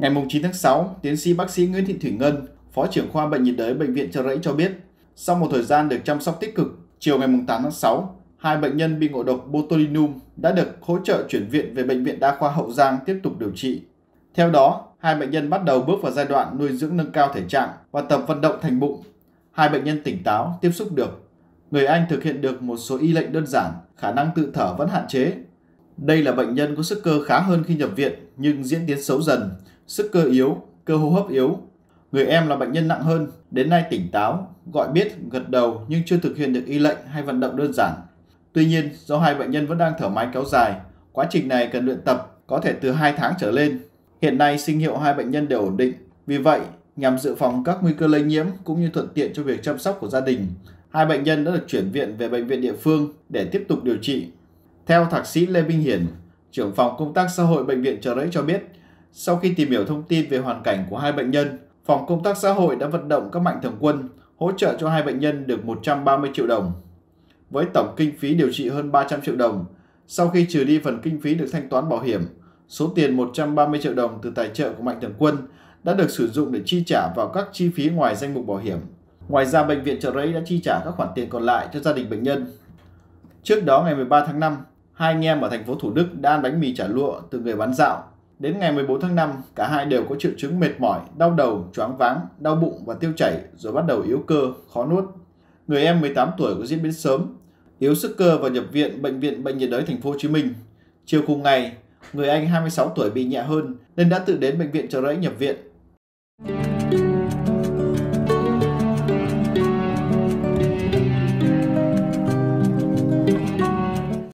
Ngày 9 tháng 6, tiến sĩ bác sĩ Nguyễn Thị Thủy Ngân, Phó trưởng khoa bệnh nhiệt đới bệnh viện Trợ Rẫy cho biết, sau một thời gian được chăm sóc tích cực, chiều ngày 8 tháng 6, hai bệnh nhân bị ngộ độc botulinum đã được hỗ trợ chuyển viện về bệnh viện đa khoa Hậu Giang tiếp tục điều trị. Theo đó, hai bệnh nhân bắt đầu bước vào giai đoạn nuôi dưỡng nâng cao thể trạng và tập vận động thành bụng. Hai bệnh nhân tỉnh táo, tiếp xúc được. Người Anh thực hiện được một số y lệnh đơn giản, khả năng tự thở vẫn hạn chế đây là bệnh nhân có sức cơ khá hơn khi nhập viện nhưng diễn tiến xấu dần, sức cơ yếu, cơ hô hấp yếu. Người em là bệnh nhân nặng hơn, đến nay tỉnh táo, gọi biết, gật đầu nhưng chưa thực hiện được y lệnh hay vận động đơn giản. Tuy nhiên, do hai bệnh nhân vẫn đang thở máy kéo dài, quá trình này cần luyện tập có thể từ 2 tháng trở lên. Hiện nay sinh hiệu hai bệnh nhân đều ổn định. Vì vậy, nhằm dự phòng các nguy cơ lây nhiễm cũng như thuận tiện cho việc chăm sóc của gia đình, hai bệnh nhân đã được chuyển viện về bệnh viện địa phương để tiếp tục điều trị theo thạc sĩ Lê Minh Hiển, trưởng phòng công tác xã hội Bệnh viện Trợ Rẫy cho biết, sau khi tìm hiểu thông tin về hoàn cảnh của hai bệnh nhân, phòng công tác xã hội đã vận động các mạnh thường quân hỗ trợ cho hai bệnh nhân được 130 triệu đồng. Với tổng kinh phí điều trị hơn 300 triệu đồng, sau khi trừ đi phần kinh phí được thanh toán bảo hiểm, số tiền 130 triệu đồng từ tài trợ của mạnh thường quân đã được sử dụng để chi trả vào các chi phí ngoài danh mục bảo hiểm. Ngoài ra, bệnh viện Trợ Rẫy đã chi trả các khoản tiền còn lại cho gia đình bệnh nhân. Trước đó, ngày 13 tháng 5, hai anh em ở thành phố Thủ Đức đã ăn bánh mì chả lụa từ người bán dạo. Đến ngày 14 tháng 5, cả hai đều có triệu chứng mệt mỏi, đau đầu, choáng váng, đau bụng và tiêu chảy rồi bắt đầu yếu cơ, khó nuốt. Người em 18 tuổi có diễn biến sớm, yếu sức cơ và nhập viện bệnh viện bệnh nhiệt đới thành phố Hồ Chí Minh. Chiều cùng ngày, người anh 26 tuổi bị nhẹ hơn nên đã tự đến bệnh viện Trợ Rẫy nhập viện.